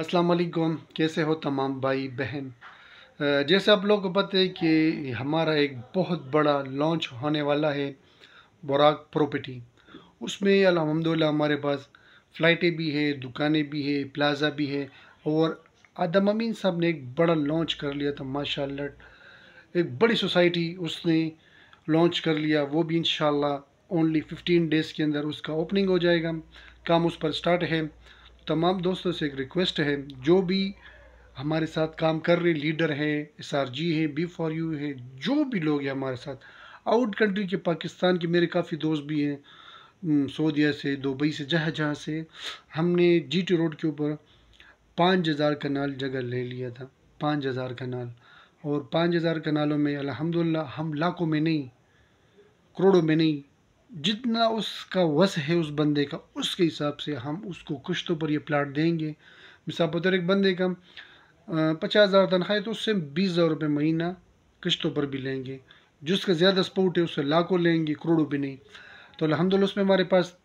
अस्सलाम वालेकुम कैसे हो तमाम भाई बहन जैसे आप लोगों को पता है कि हमारा एक बहुत बड़ा लॉन्च होने वाला है बराक प्रॉपर्टी उसमें अलहमदिल्ला हमारे पास फ़्लाइटें भी है दुकानें भी है प्लाजा भी है और आदम अमीन साहब ने एक बड़ा लॉन्च कर लिया था माशाल्लाह एक बड़ी सोसाइटी उसने लॉन्च कर लिया वो भी इन ओनली फिफ्टीन डेज़ के अंदर उसका ओपनिंग हो जाएगा काम उस पर स्टार्ट है तमाम दोस्तों से एक रिक्वेस्ट है जो भी हमारे साथ काम कर रहे लीडर हैं एस आर जी हैं बी फॉर यू हैं जो भी लोग हैं हमारे साथ आउट कंट्री के पाकिस्तान के मेरे काफ़ी दोस्त भी हैं सऊदिया से दुबई से जहाँ जहाँ से हमने जी टी रोड के ऊपर पाँच हज़ार कनाल जगह ले लिया था पाँच हज़ार कनाल और पाँच हज़ार कनालों में अलहमदिल्ला हम लाखों में नहीं करोड़ों में नहीं जितना उसका वस है उस बंदे का उसके हिसाब से हम उसको किश्तों पर ये प्लाट देंगे मिसाल बतौर एक बंदे का पचास हज़ार तनख्वाह है तो उससे बीस हज़ार रुपये महीना किश्तों पर भी लेंगे जिसका ज़्यादा सपोर्ट है उससे लाखों लेंगे करोड़ों भी नहीं तो अलहमदल उसमें हमारे पास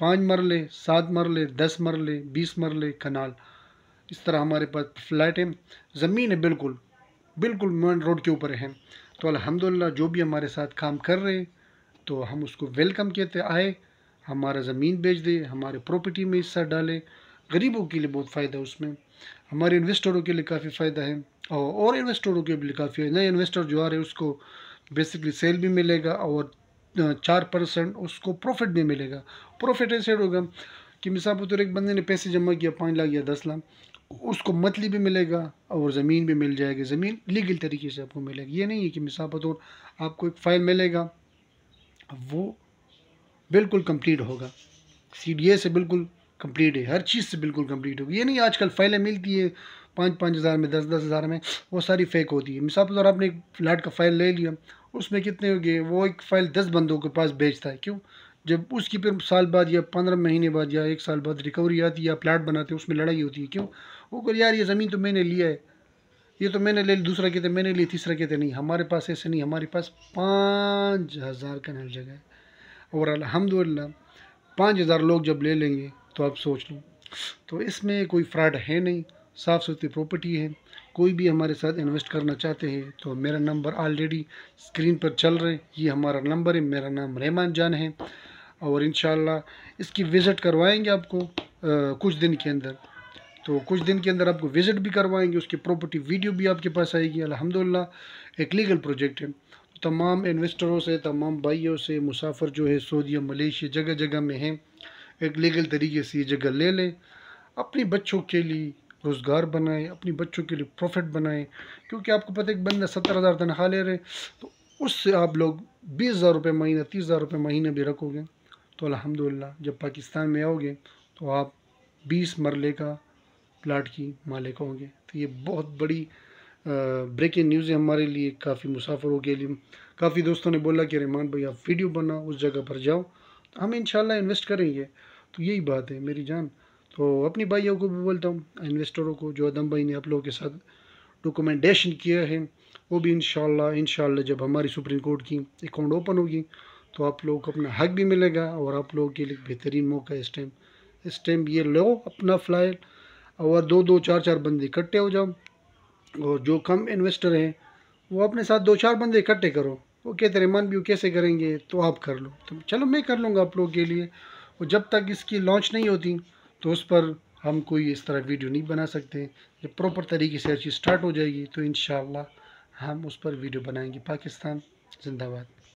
पाँच मरले सात मरले दस मरले बीस मरले कनाल इस तरह हमारे पास फ्लैट है ज़मीन है बिल्कुल बिल्कुल मेन रोड के ऊपर है तो अलहमदिल्ला जो भी हमारे साथ काम कर रहे हैं तो हम उसको वेलकम कहते आए हमारा ज़मीन बेच दे हमारे प्रॉपर्टी में हिस्सा डाले गरीबों के लिए बहुत फ़ायदा है उसमें हमारे इन्वेस्टरों के लिए काफ़ी फ़ायदा है और और इन्वेस्टरों के लिए काफ़ी नए इन्वेस्टर जो आ रहे हैं उसको बेसिकली सेल भी मिलेगा और चार परसेंट उसको प्रॉफिट भी मिलेगा प्रॉफिट ऐसे होगा कि मिसाल पर तो एक बंदे ने पैसे जमा किया पाँच लाख या दस लाख उसको मंथली भी मिलेगा और ज़मीन भी मिल जाएगी ज़मीन लीगल तरीके से आपको मिलेगी ये नहीं है कि मिसाल पर तो आपको एक फ़ाइल मिलेगा वो बिल्कुल कंप्लीट होगा सी से बिल्कुल कंप्लीट है हर चीज़ से बिल्कुल कंप्लीट होगी ये नहीं आजकल फाइलें मिलती है पाँच पाँच हज़ार में दस दस हज़ार में वो सारी फेक होती है मिसाल के तौर आपने एक फ्लैट का फाइल ले लिया उसमें कितने हो गए वो एक फ़ाइल दस बंदों के पास बेचता है क्यों जब उसकी फिर साल बाद या पंद्रह महीने बाद या एक साल बाद रिकवरी आती है या फ्लैट बनाते हैं उसमें लड़ाई होती है क्यों वो कर यार ये ज़मीन तो मैंने लिया है ये तो मैंने ले ली दूसरा कहते तो मैंने ली तीसरा कहते तो नहीं हमारे पास ऐसे नहीं हमारे पास पाँच हज़ार का नल जगह है और अलहमदिल्ला पाँच हज़ार लोग जब ले लेंगे तो आप सोच लो तो इसमें कोई फ्रॉड है नहीं साफ़ सुथरी प्रॉपर्टी है कोई भी हमारे साथ इन्वेस्ट करना चाहते हैं तो मेरा नंबर ऑलरेडी स्क्रीन पर चल रहे ये हमारा नंबर है मेरा नाम रहमान जान है और इन इसकी विज़िट करवाएँगे आपको आ, कुछ दिन के अंदर तो कुछ दिन के अंदर आपको विज़िट भी करवाएंगे उसकी प्रॉपर्टी वीडियो भी आपके पास आएगी अल्हम्दुलिल्लाह एक लीगल प्रोजेक्ट है तो तमाम इन्वेस्टरों से तमाम भाइयों से मुसाफर जो है सऊदी मलेशिया जगह जगह में हैं एक लीगल तरीके से ये जगह ले लें अपने बच्चों के लिए रोज़गार बनाएं अपने बच्चों के लिए प्रॉफिट बनाएं क्योंकि आपको पता है एक बंदा सत्तर हज़ार तनख्वाह ले रहे तो उससे आप लोग बीस हज़ार रुपये महीना तीस हज़ार रुपये महीने भी रखोगे तो अलहमदिल्ला जब पाकिस्तान में आओगे तो आप बीस मरले का प्लाट की मालिक होंगे तो ये बहुत बड़ी ब्रेकिंग न्यूज़ है हमारे लिए काफ़ी मुसाफरों के लिए काफ़ी दोस्तों ने बोला कि रहमान भाई आप वीडियो बनाओ उस जगह पर जाओ तो हम इन इन्वेस्ट करेंगे तो यही बात है मेरी जान तो अपनी भाइयों को भी बोलता हूँ इन्वेस्टरों को जो अदम भाई ने आप लोगों के साथ डॉक्यूमेंटेशन किया है वो भी इन इन जब हमारी सुप्रीम कोर्ट की अकाउंट ओपन होगी तो आप लोगों को अपना हक भी मिलेगा और आप लोगों के लिए बेहतरीन मौका है इस टाइम इस टाइम ये लो अपना फ्लाइट और दो दो चार चार बंदे इकट्ठे हो जाओ और जो कम इन्वेस्टर हैं वो अपने साथ दो चार बंदे इकट्ठे करो वो कहते मन भी कैसे करेंगे तो आप कर लो तो चलो मैं कर लूँगा आप लोगों के लिए और जब तक इसकी लॉन्च नहीं होती तो उस पर हम कोई इस तरह वीडियो नहीं बना सकते जब प्रॉपर तरीके से हर चीज़ स्टार्ट हो जाएगी तो इन हम उस पर वीडियो बनाएंगे पाकिस्तान जिंदाबाद